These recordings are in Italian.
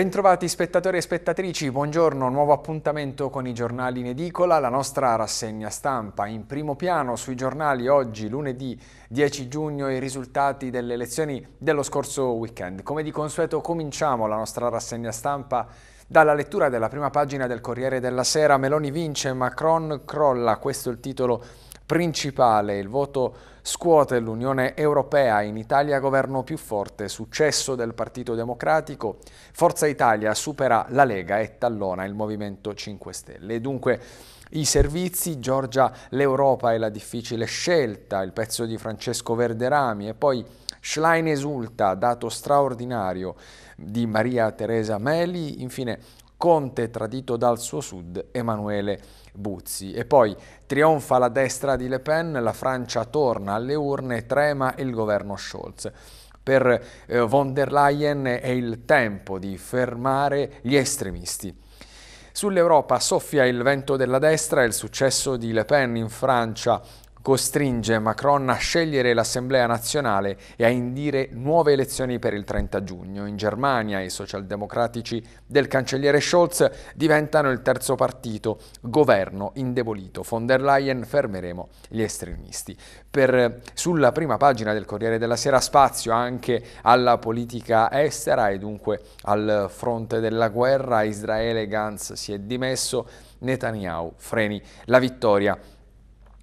Bentrovati spettatori e spettatrici, buongiorno, nuovo appuntamento con i giornali in edicola, la nostra rassegna stampa. In primo piano sui giornali oggi, lunedì 10 giugno, i risultati delle elezioni dello scorso weekend. Come di consueto cominciamo la nostra rassegna stampa dalla lettura della prima pagina del Corriere della Sera, Meloni vince, Macron crolla, questo è il titolo principale, il voto Scuote l'Unione Europea, in Italia governo più forte, successo del Partito Democratico, Forza Italia supera la Lega e tallona il Movimento 5 Stelle. E dunque i servizi, Giorgia, l'Europa e la difficile scelta, il pezzo di Francesco Verderami e poi Schlein esulta, dato straordinario di Maria Teresa Meli, infine Conte tradito dal suo sud, Emanuele Buzzi. E poi trionfa la destra di Le Pen, la Francia torna alle urne, trema il governo Scholz. Per eh, von der Leyen è il tempo di fermare gli estremisti. Sull'Europa soffia il vento della destra e il successo di Le Pen in Francia costringe Macron a scegliere l'Assemblea nazionale e a indire nuove elezioni per il 30 giugno. In Germania i socialdemocratici del cancelliere Scholz diventano il terzo partito, governo indebolito. Von der Leyen fermeremo gli estremisti. Per, sulla prima pagina del Corriere della Sera spazio anche alla politica estera e dunque al fronte della guerra. Israele Gantz si è dimesso, Netanyahu freni la vittoria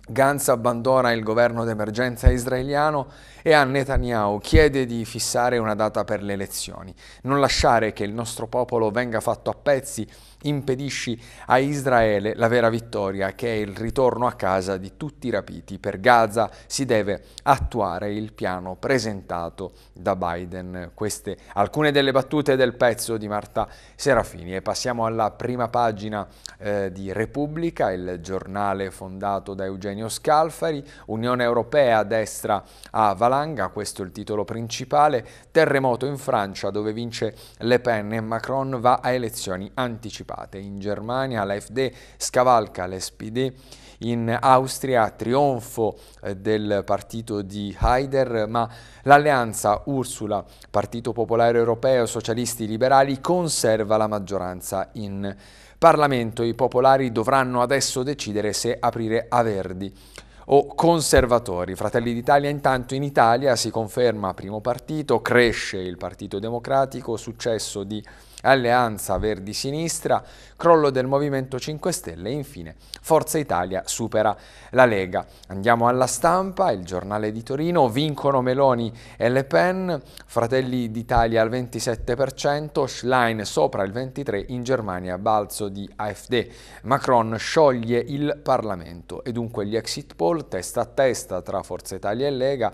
Gantz abbandona il governo d'emergenza israeliano e a Netanyahu chiede di fissare una data per le elezioni, non lasciare che il nostro popolo venga fatto a pezzi impedisci a Israele la vera vittoria, che è il ritorno a casa di tutti i rapiti. Per Gaza si deve attuare il piano presentato da Biden. Queste alcune delle battute del pezzo di Marta Serafini. E passiamo alla prima pagina eh, di Repubblica, il giornale fondato da Eugenio Scalfari, Unione Europea destra a valanga, questo è il titolo principale, terremoto in Francia dove vince Le Pen e Macron va a elezioni anticipate partecipate. In Germania l'AfD scavalca l'SPD, in Austria trionfo eh, del partito di Haider, ma l'alleanza Ursula, Partito Popolare Europeo, Socialisti Liberali conserva la maggioranza in Parlamento. I popolari dovranno adesso decidere se aprire a Verdi o conservatori. Fratelli d'Italia intanto in Italia si conferma primo partito, cresce il Partito Democratico, successo di Alleanza Verdi-Sinistra, crollo del Movimento 5 Stelle e infine Forza Italia supera la Lega. Andiamo alla stampa, il giornale di Torino, vincono Meloni e Le Pen, Fratelli d'Italia al 27%, Schlein sopra il 23%, in Germania balzo di AfD, Macron scioglie il Parlamento e dunque gli exit poll testa a testa tra Forza Italia e Lega,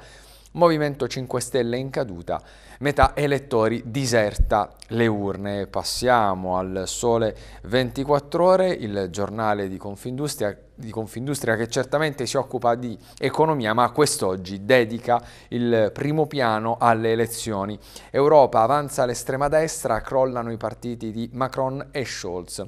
Movimento 5 Stelle in caduta, metà elettori diserta le urne. Passiamo al Sole 24 Ore, il giornale di Confindustria, di Confindustria che certamente si occupa di economia, ma quest'oggi dedica il primo piano alle elezioni. Europa avanza l'estrema destra, crollano i partiti di Macron e Scholz.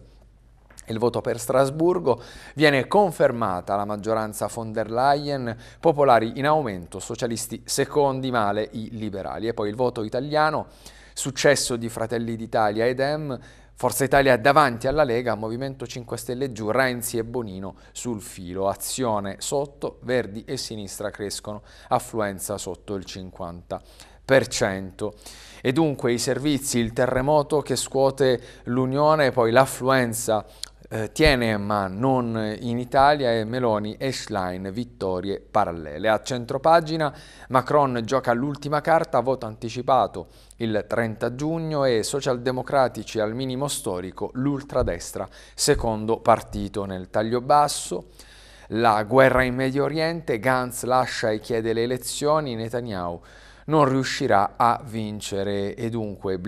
Il voto per Strasburgo viene confermata la maggioranza von der Leyen, popolari in aumento, socialisti secondi, male i liberali. E poi il voto italiano, successo di Fratelli d'Italia ed EM, Forza Italia davanti alla Lega, Movimento 5 Stelle giù, Renzi e Bonino sul filo, Azione sotto, Verdi e Sinistra crescono, affluenza sotto il 50%. E dunque i servizi, il terremoto che scuote l'Unione, poi l'affluenza eh, tiene ma non in Italia e Meloni e Schlein vittorie parallele. A centropagina Macron gioca l'ultima carta, voto anticipato il 30 giugno e socialdemocratici al minimo storico l'ultradestra, secondo partito nel taglio basso. La guerra in Medio Oriente, Gantz lascia e chiede le elezioni, Netanyahu non riuscirà a vincere e dunque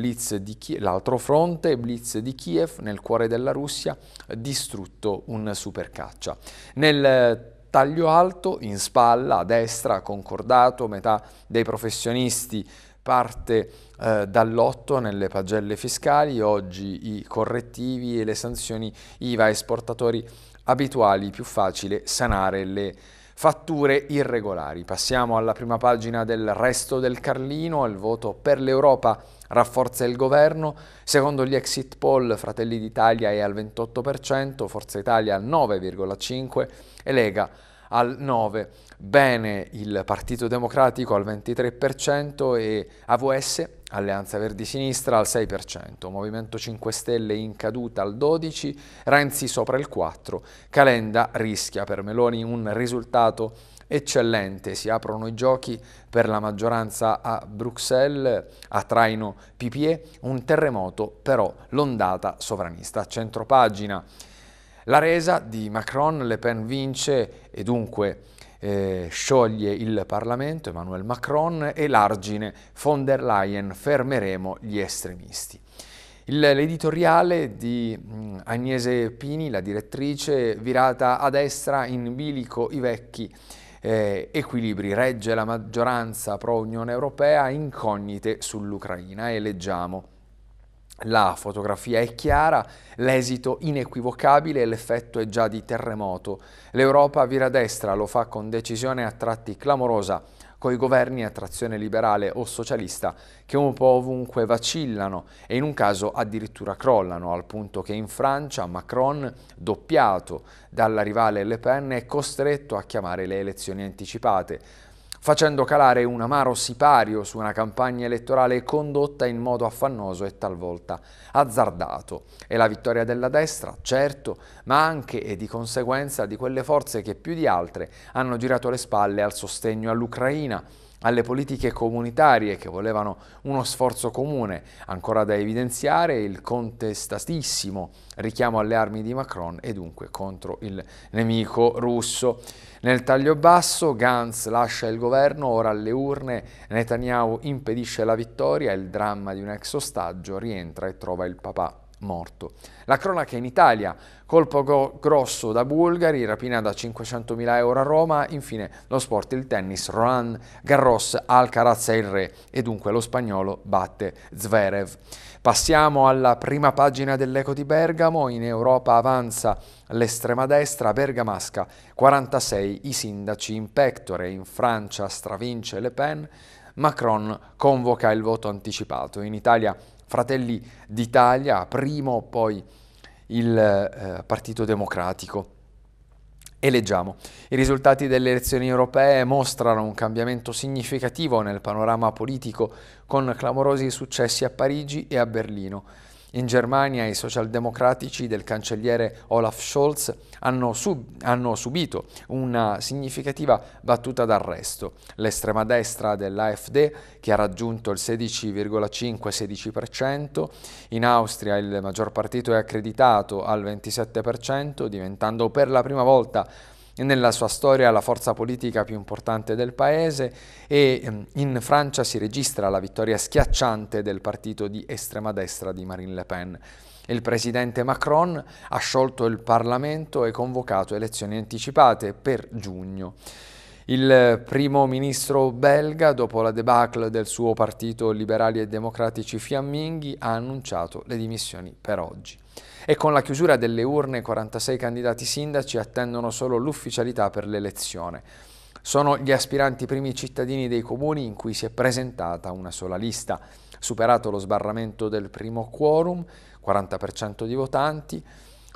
l'altro fronte, Blitz di Kiev nel cuore della Russia, distrutto un supercaccia. Nel eh, taglio alto, in spalla, a destra, concordato, metà dei professionisti parte eh, dall'otto nelle pagelle fiscali, oggi i correttivi e le sanzioni IVA esportatori abituali, più facile sanare le Fatture irregolari. Passiamo alla prima pagina del resto del Carlino, il voto per l'Europa rafforza il governo, secondo gli exit poll Fratelli d'Italia è al 28%, Forza Italia al 9,5% e Lega al 9% bene il Partito Democratico al 23% e AVS, Alleanza Verdi Sinistra al 6%, Movimento 5 Stelle in caduta al 12%, Renzi sopra il 4%, Calenda rischia per Meloni un risultato eccellente, si aprono i giochi per la maggioranza a Bruxelles, a traino PPE, un terremoto però l'ondata sovranista. centropagina la resa di Macron, Le Pen vince e dunque eh, scioglie il Parlamento, Emmanuel Macron, e l'argine von der Leyen, fermeremo gli estremisti. L'editoriale di mm, Agnese Pini, la direttrice, virata a destra, in bilico i vecchi eh, equilibri, regge la maggioranza pro Unione Europea, incognite sull'Ucraina e leggiamo la fotografia è chiara, l'esito inequivocabile e l'effetto è già di terremoto. L'Europa vira destra, lo fa con decisione a tratti clamorosa, coi governi a trazione liberale o socialista che un po' ovunque vacillano e in un caso addirittura crollano, al punto che in Francia Macron, doppiato dalla rivale Le Pen, è costretto a chiamare le elezioni anticipate facendo calare un amaro sipario su una campagna elettorale condotta in modo affannoso e talvolta azzardato. È la vittoria della destra, certo, ma anche e di conseguenza di quelle forze che più di altre hanno girato le spalle al sostegno all'Ucraina, alle politiche comunitarie che volevano uno sforzo comune, ancora da evidenziare il contestatissimo richiamo alle armi di Macron e dunque contro il nemico russo. Nel taglio basso Gantz lascia il governo, ora alle urne Netanyahu impedisce la vittoria, il dramma di un ex ostaggio rientra e trova il papà morto. La cronaca in Italia, colpo grosso da Bulgari, rapina da 500.000 euro a Roma, infine lo sport, il tennis, Roland Garros, Alcaraz è il re e dunque lo spagnolo batte Zverev. Passiamo alla prima pagina dell'Eco di Bergamo, in Europa avanza l'estrema destra, Bergamasca 46, i sindaci in pectore, in Francia stravince Le Pen, Macron convoca il voto anticipato, in Italia Fratelli d'Italia, primo poi il eh, Partito Democratico. E leggiamo, i risultati delle elezioni europee mostrano un cambiamento significativo nel panorama politico con clamorosi successi a Parigi e a Berlino. In Germania i socialdemocratici del cancelliere Olaf Scholz hanno, sub hanno subito una significativa battuta d'arresto. L'estrema destra dell'AfD, che ha raggiunto il 16,5-16%, in Austria il maggior partito è accreditato al 27%, diventando per la prima volta nella sua storia la forza politica più importante del paese e ehm, in Francia si registra la vittoria schiacciante del partito di estrema destra di Marine Le Pen. Il presidente Macron ha sciolto il Parlamento e convocato elezioni anticipate per giugno. Il primo ministro belga, dopo la debacle del suo partito Liberali e Democratici Fiamminghi, ha annunciato le dimissioni per oggi. E con la chiusura delle urne 46 candidati sindaci attendono solo l'ufficialità per l'elezione. Sono gli aspiranti primi cittadini dei comuni in cui si è presentata una sola lista. Superato lo sbarramento del primo quorum, 40% di votanti,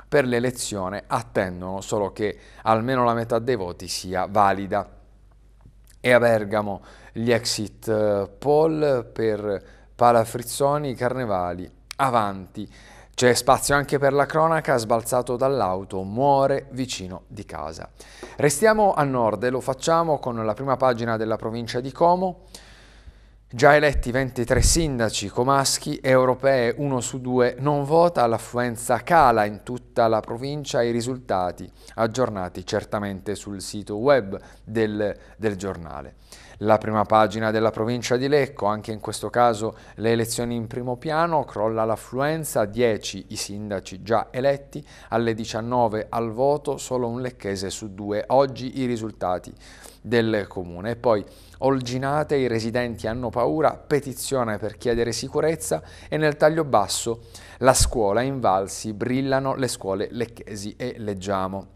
per l'elezione attendono solo che almeno la metà dei voti sia valida. E a Bergamo gli exit eh, poll per Palafrizzoni, Carnevali, Avanti, c'è spazio anche per la cronaca, sbalzato dall'auto, muore vicino di casa. Restiamo a nord e lo facciamo con la prima pagina della provincia di Como. Già eletti 23 sindaci comaschi, europee 1 su 2 non vota, l'affluenza cala in tutta la provincia, i risultati aggiornati certamente sul sito web del, del giornale. La prima pagina della provincia di Lecco, anche in questo caso le elezioni in primo piano, crolla l'affluenza, 10 i sindaci già eletti, alle 19 al voto solo un lecchese su due. Oggi i risultati del comune. E poi Olginate, i residenti hanno paura, petizione per chiedere sicurezza e nel taglio basso la scuola in Valsi, brillano le scuole lecchesi e leggiamo.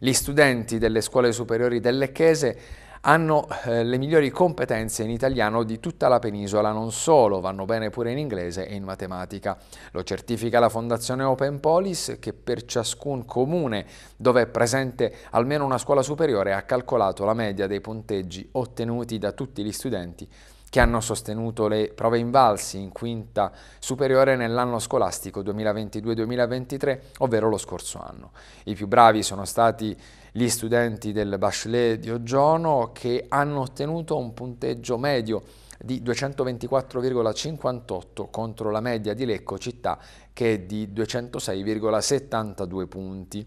Gli studenti delle scuole superiori del Lecchese hanno eh, le migliori competenze in italiano di tutta la penisola, non solo, vanno bene pure in inglese e in matematica. Lo certifica la Fondazione Open Polis che per ciascun comune dove è presente almeno una scuola superiore ha calcolato la media dei punteggi ottenuti da tutti gli studenti che hanno sostenuto le prove invalsi in quinta superiore nell'anno scolastico 2022-2023, ovvero lo scorso anno. I più bravi sono stati gli studenti del Bachelet di Ogiono che hanno ottenuto un punteggio medio di 224,58 contro la media di Lecco città che è di 206,72 punti.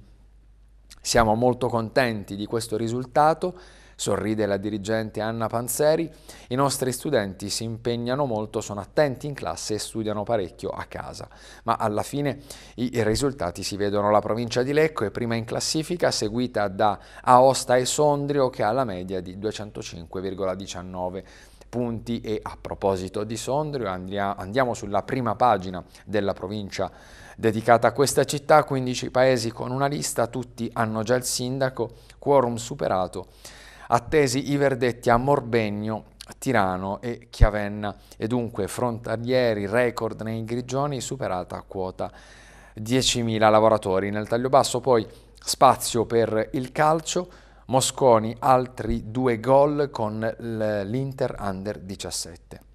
Siamo molto contenti di questo risultato Sorride la dirigente Anna Panzeri, i nostri studenti si impegnano molto, sono attenti in classe e studiano parecchio a casa, ma alla fine i risultati si vedono la provincia di Lecco è prima in classifica, seguita da Aosta e Sondrio che ha la media di 205,19 punti e a proposito di Sondrio andiamo sulla prima pagina della provincia dedicata a questa città, 15 paesi con una lista, tutti hanno già il sindaco, quorum superato attesi i verdetti a Morbegno, Tirano e Chiavenna e dunque frontalieri record nei grigioni superata a quota 10.000 lavoratori. Nel taglio basso poi spazio per il calcio, Mosconi altri due gol con l'Inter Under 17.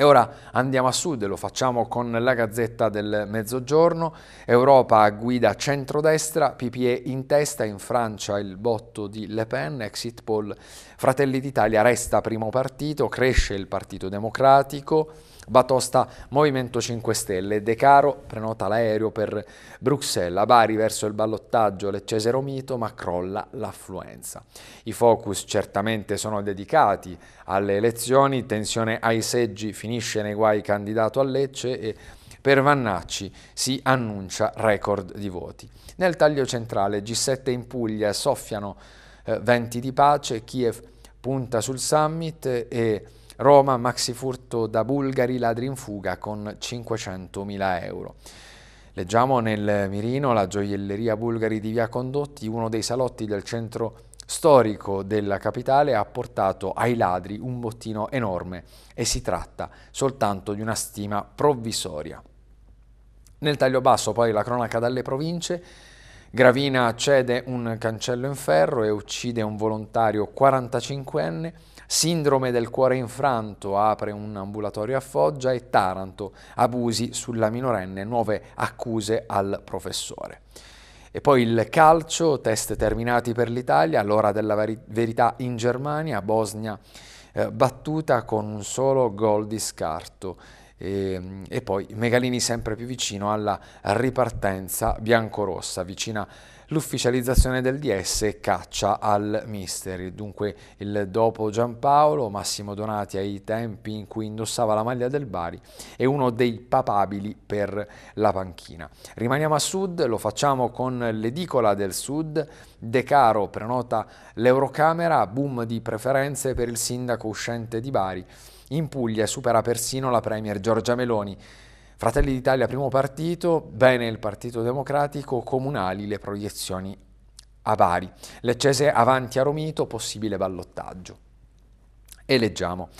E ora andiamo a sud, lo facciamo con la Gazzetta del Mezzogiorno, Europa guida centrodestra, PPE in testa, in Francia il botto di Le Pen, exit poll, Fratelli d'Italia resta primo partito, cresce il Partito Democratico, Batosta Movimento 5 Stelle, De Caro prenota l'aereo per Bruxelles, a Bari verso il ballottaggio Leccese Mito, ma crolla l'affluenza. I focus certamente sono dedicati alle elezioni, tensione ai seggi finisce nei guai candidato a Lecce e per Vannacci si annuncia record di voti. Nel taglio centrale G7 in Puglia soffiano eh, venti di pace, Kiev punta sul summit e Roma, maxi furto da bulgari, ladri in fuga con 500.000 euro. Leggiamo nel mirino la gioielleria bulgari di Via Condotti, uno dei salotti del centro storico della capitale ha portato ai ladri un bottino enorme e si tratta soltanto di una stima provvisoria. Nel taglio basso poi la cronaca dalle province, Gravina cede un cancello in ferro e uccide un volontario 45enne, Sindrome del cuore infranto apre un ambulatorio a Foggia e Taranto, abusi sulla minorenne, nuove accuse al professore. E poi il calcio, test terminati per l'Italia, l'ora della verità in Germania, Bosnia eh, battuta con un solo gol di scarto. E, ehm, e poi Megalini sempre più vicino alla ripartenza biancorossa, vicina a l'ufficializzazione del DS caccia al mister. Dunque il dopo Giampaolo, Massimo Donati ai tempi in cui indossava la maglia del Bari è uno dei papabili per la panchina. Rimaniamo a sud, lo facciamo con l'edicola del sud, De Caro prenota l'Eurocamera, boom di preferenze per il sindaco uscente di Bari. In Puglia supera persino la Premier Giorgia Meloni. Fratelli d'Italia, primo partito, bene il Partito Democratico, comunali le proiezioni a Bari. Leccese avanti a Romito, possibile ballottaggio. E leggiamo.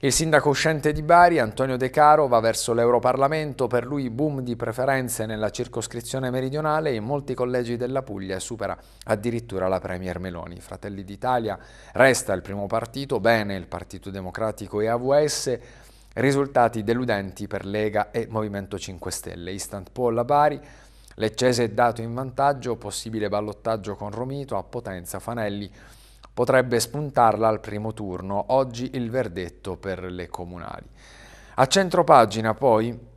Il sindaco uscente di Bari, Antonio De Caro, va verso l'Europarlamento, per lui boom di preferenze nella circoscrizione meridionale e in molti collegi della Puglia supera addirittura la Premier Meloni. Fratelli d'Italia resta il primo partito, bene il Partito Democratico e AVS, Risultati deludenti per Lega e Movimento 5 Stelle. Instant poll a Bari, Leccese è dato in vantaggio, possibile ballottaggio con Romito, a Potenza, Fanelli potrebbe spuntarla al primo turno, oggi il verdetto per le comunali. A centro pagina poi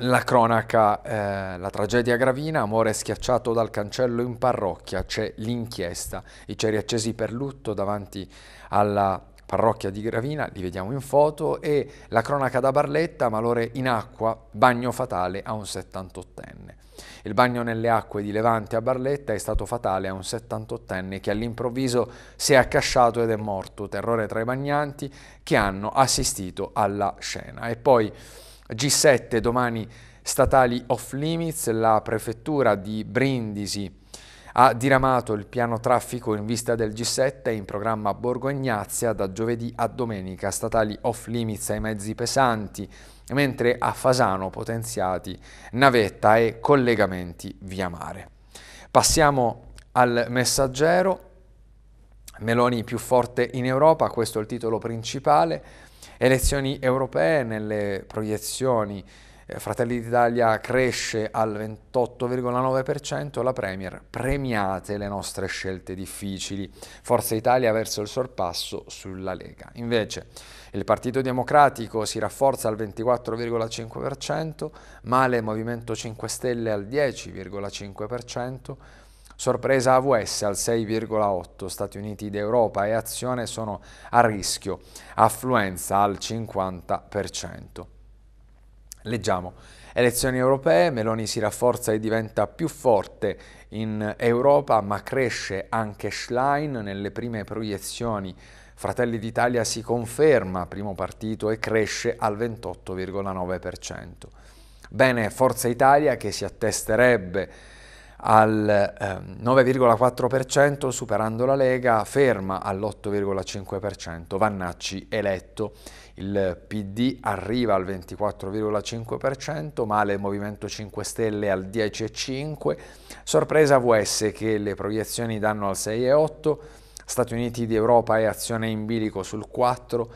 la cronaca, eh, la tragedia gravina, amore schiacciato dal cancello in parrocchia, c'è l'inchiesta, i ceri accesi per lutto davanti alla parrocchia di Gravina, li vediamo in foto, e la cronaca da Barletta, Malore in acqua, bagno fatale a un 78enne. Il bagno nelle acque di Levante a Barletta è stato fatale a un 78enne che all'improvviso si è accasciato ed è morto, terrore tra i bagnanti che hanno assistito alla scena. E poi G7 domani statali off limits, la prefettura di Brindisi ha diramato il piano traffico in vista del G7 in programma Borgo Ignazia da giovedì a domenica, statali off limits ai mezzi pesanti, mentre a Fasano potenziati navetta e collegamenti via mare. Passiamo al messaggero. Meloni più forte in Europa, questo è il titolo principale. Elezioni europee nelle proiezioni eh, Fratelli d'Italia cresce al 28,9%, la Premier premiate le nostre scelte difficili, Forza Italia verso il sorpasso sulla Lega. Invece il Partito Democratico si rafforza al 24,5%, male Movimento 5 Stelle al 10,5%, Sorpresa AVS al 6,8, Stati Uniti d'Europa e Azione sono a rischio, affluenza al 50%. Leggiamo. Elezioni europee, Meloni si rafforza e diventa più forte in Europa, ma cresce anche Schlein nelle prime proiezioni. Fratelli d'Italia si conferma primo partito e cresce al 28,9%. Bene, Forza Italia che si attesterebbe al 9,4% ehm, superando la Lega, ferma all'8,5% Vannacci eletto. Il PD arriva al 24,5%, male il Movimento 5 Stelle al 10,5%, sorpresa VS che le proiezioni danno al 6,8%, Stati Uniti d'Europa e Azione in bilico sul 4%,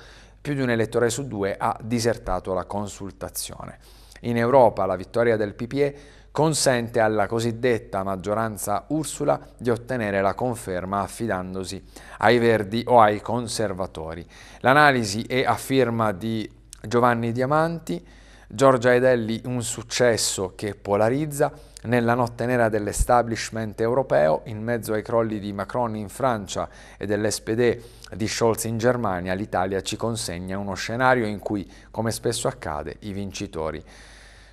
più di un elettore su due ha disertato la consultazione. In Europa la vittoria del PPE consente alla cosiddetta maggioranza Ursula di ottenere la conferma affidandosi ai Verdi o ai conservatori. L'analisi è a firma di Giovanni Diamanti, Giorgia Edelli un successo che polarizza nella notte nera dell'establishment europeo, in mezzo ai crolli di Macron in Francia e dell'SPD di Scholz in Germania, l'Italia ci consegna uno scenario in cui, come spesso accade, i vincitori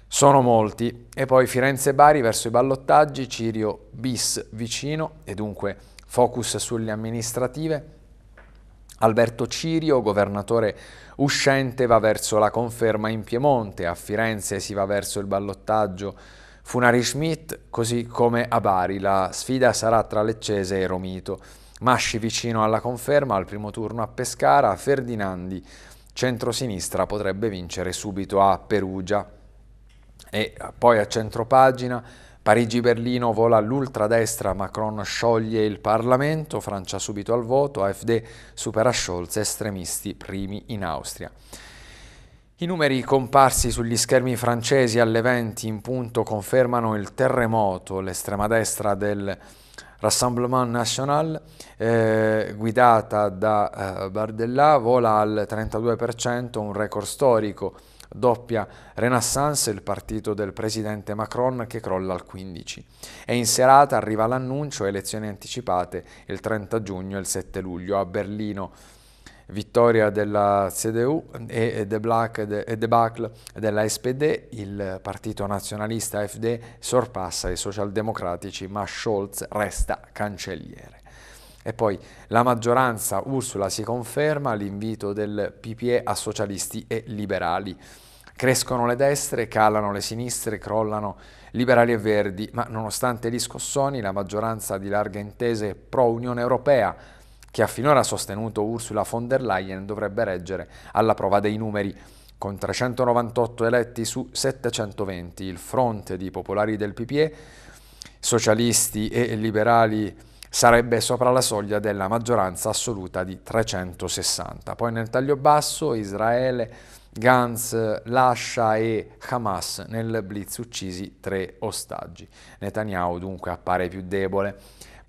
sono molti. E poi Firenze-Bari e verso i ballottaggi, Cirio bis vicino e dunque focus sulle amministrative. Alberto Cirio, governatore uscente, va verso la conferma in Piemonte, a Firenze si va verso il ballottaggio Funari Schmidt, così come a Bari. La sfida sarà tra Leccese e Romito. Masci vicino alla conferma, al primo turno a Pescara, Ferdinandi, centrosinistra, potrebbe vincere subito a Perugia. E poi a centropagina Parigi-Berlino vola l'ultradestra, Macron scioglie il Parlamento, Francia subito al voto, AfD supera Scholz, estremisti primi in Austria. I numeri comparsi sugli schermi francesi alle 20 in punto confermano il terremoto, l'estrema destra del Rassemblement National eh, guidata da eh, Bardella vola al 32%, un record storico doppia Renaissance, il partito del presidente Macron che crolla al 15. E in serata arriva l'annuncio, elezioni anticipate il 30 giugno e il 7 luglio a Berlino vittoria della CDU e debacle della SPD, il partito nazionalista FD sorpassa i socialdemocratici ma Scholz resta cancelliere. E poi la maggioranza Ursula si conferma all'invito del PPE a socialisti e liberali. Crescono le destre, calano le sinistre, crollano liberali e verdi, ma nonostante gli scossoni la maggioranza di larga intese pro-Unione Europea che ha finora sostenuto Ursula von der Leyen dovrebbe reggere alla prova dei numeri. Con 398 eletti su 720, il fronte di popolari del PPE, socialisti e liberali sarebbe sopra la soglia della maggioranza assoluta di 360. Poi nel taglio basso Israele, Gantz, Lascia e Hamas nel blitz uccisi tre ostaggi. Netanyahu dunque appare più debole.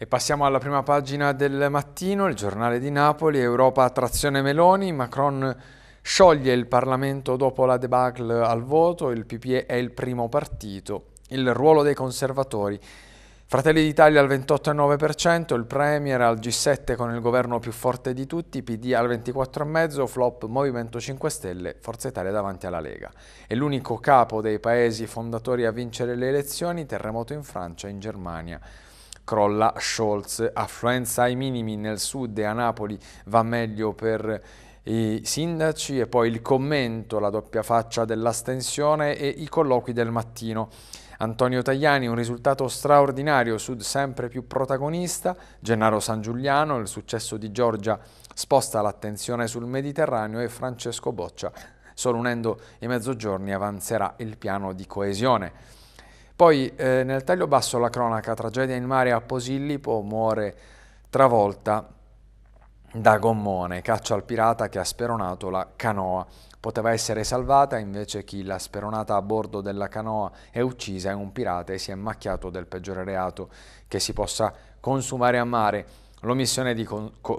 E passiamo alla prima pagina del mattino, il giornale di Napoli, Europa trazione Meloni, Macron scioglie il Parlamento dopo la debacle al voto, il PPE è il primo partito, il ruolo dei conservatori Fratelli d'Italia al 28,9%, il Premier al G7 con il governo più forte di tutti, PD al 24,5%, flop Movimento 5 Stelle, Forza Italia davanti alla Lega. È l'unico capo dei paesi fondatori a vincere le elezioni, terremoto in Francia e in Germania crolla Scholz, affluenza ai minimi nel sud e a Napoli va meglio per i sindaci e poi il commento, la doppia faccia dell'astensione e i colloqui del mattino. Antonio Tajani un risultato straordinario, Sud sempre più protagonista, Gennaro San Giuliano, il successo di Giorgia sposta l'attenzione sul Mediterraneo e Francesco Boccia. Solo unendo i mezzogiorni avanzerà il piano di coesione. Poi eh, nel taglio basso la cronaca, tragedia in mare a Posillipo, muore travolta da gommone, caccia al pirata che ha speronato la canoa. Poteva essere salvata, invece chi l'ha speronata a bordo della canoa è uccisa è un pirata e si è macchiato del peggiore reato che si possa consumare a mare l'omissione di,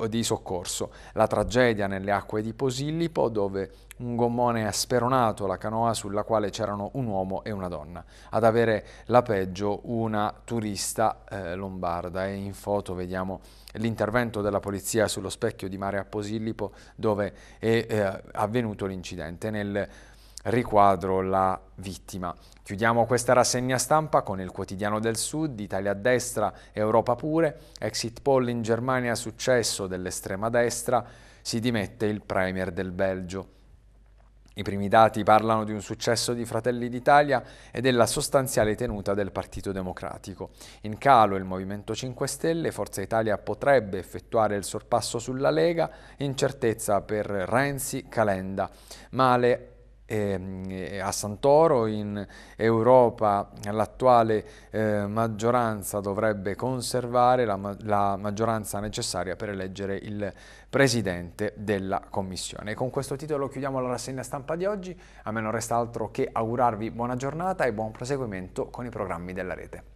di, soccorso, la tragedia nelle acque di Posillipo dove un gommone ha speronato la canoa sulla quale c'erano un uomo e una donna. Ad avere la peggio una turista eh, lombarda e in foto vediamo l'intervento della polizia sullo specchio di mare a Posillipo dove è eh, avvenuto l'incidente. Nel riquadro la vittima. Chiudiamo questa rassegna stampa con il quotidiano del Sud, Italia a destra, Europa pure, exit poll in Germania successo dell'estrema destra, si dimette il Premier del Belgio. I primi dati parlano di un successo di Fratelli d'Italia e della sostanziale tenuta del Partito Democratico. In calo il Movimento 5 Stelle, Forza Italia potrebbe effettuare il sorpasso sulla Lega, incertezza per Renzi, Calenda. Male Ehm, eh, a Santoro, in Europa l'attuale eh, maggioranza dovrebbe conservare la, la, maggioranza necessaria per eleggere il Presidente della Commissione. E con questo titolo chiudiamo la rassegna stampa di oggi, a me non resta altro che augurarvi buona giornata e buon proseguimento con i programmi della rete.